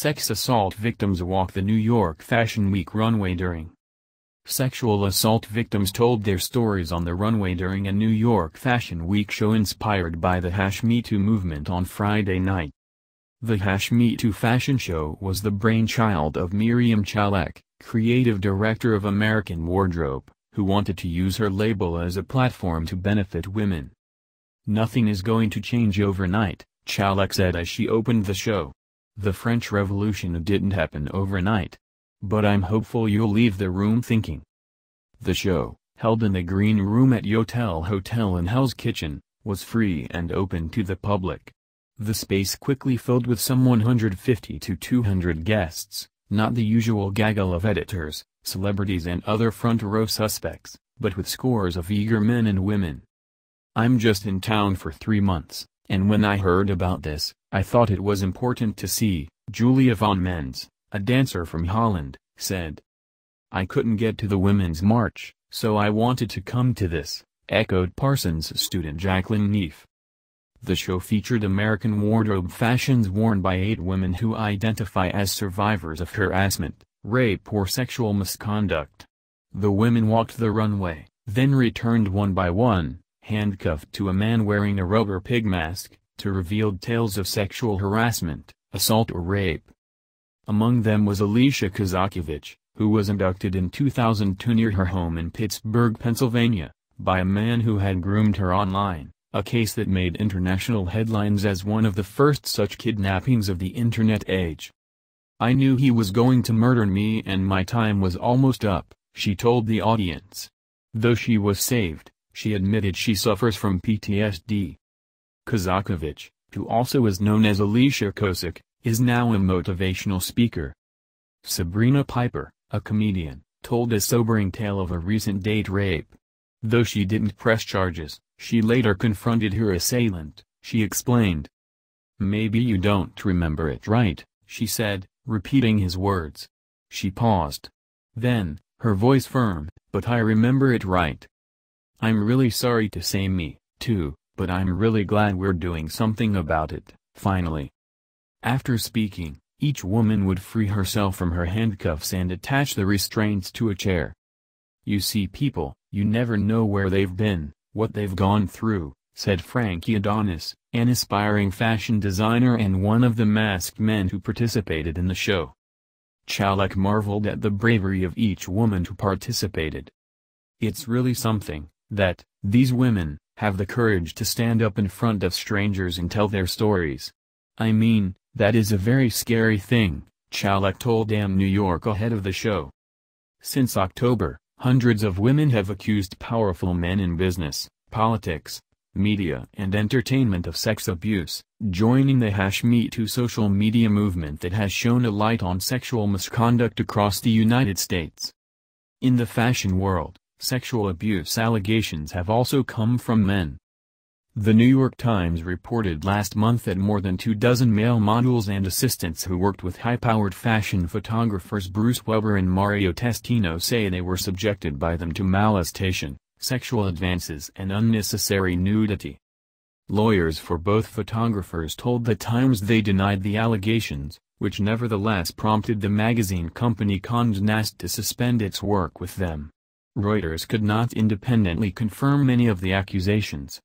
sex assault victims walk the New York Fashion Week runway during. Sexual assault victims told their stories on the runway during a New York Fashion Week show inspired by the Hash Me Too movement on Friday night. The Hash Me Too fashion show was the brainchild of Miriam Chalek, creative director of American Wardrobe, who wanted to use her label as a platform to benefit women. Nothing is going to change overnight, Chalek said as she opened the show. The French Revolution didn't happen overnight. But I'm hopeful you'll leave the room thinking. The show, held in the green room at Yotel Hotel in Hell's Kitchen, was free and open to the public. The space quickly filled with some 150 to 200 guests, not the usual gaggle of editors, celebrities and other front-row suspects, but with scores of eager men and women. I'm just in town for three months, and when I heard about this, I thought it was important to see, Julia van Mens, a dancer from Holland, said. I couldn't get to the Women's March, so I wanted to come to this, echoed Parsons student Jacqueline Neef. The show featured American wardrobe fashions worn by eight women who identify as survivors of harassment, rape or sexual misconduct. The women walked the runway, then returned one by one, handcuffed to a man wearing a rubber pig mask, to revealed tales of sexual harassment, assault or rape. Among them was Alicia Kazakovich, who was abducted in 2002 near her home in Pittsburgh, Pennsylvania, by a man who had groomed her online, a case that made international headlines as one of the first such kidnappings of the internet age. I knew he was going to murder me and my time was almost up, she told the audience. Though she was saved, she admitted she suffers from PTSD. Kazakovich, who also is known as Alicia Kosick, is now a motivational speaker. Sabrina Piper, a comedian, told a sobering tale of a recent date rape. Though she didn't press charges, she later confronted her assailant, she explained. Maybe you don't remember it right, she said, repeating his words. She paused. Then, her voice firm, but I remember it right. I'm really sorry to say me, too, but I'm really glad we're doing something about it, finally. After speaking, each woman would free herself from her handcuffs and attach the restraints to a chair. You see people, you never know where they've been, what they've gone through, said Frankie Adonis, an aspiring fashion designer and one of the masked men who participated in the show. Chalek marveled at the bravery of each woman who participated. It's really something, that, these women, have the courage to stand up in front of strangers and tell their stories. I mean, that is a very scary thing, Chalak told Am New York ahead of the show. Since October, hundreds of women have accused powerful men in business, politics, media and entertainment of sex abuse, joining the hash #MeToo social media movement that has shown a light on sexual misconduct across the United States. In the fashion world, Sexual abuse allegations have also come from men. The New York Times reported last month that more than two dozen male models and assistants who worked with high-powered fashion photographers Bruce Weber and Mario Testino say they were subjected by them to molestation, sexual advances and unnecessary nudity. Lawyers for both photographers told The Times they denied the allegations, which nevertheless prompted the magazine company Condé Nast to suspend its work with them. Reuters could not independently confirm any of the accusations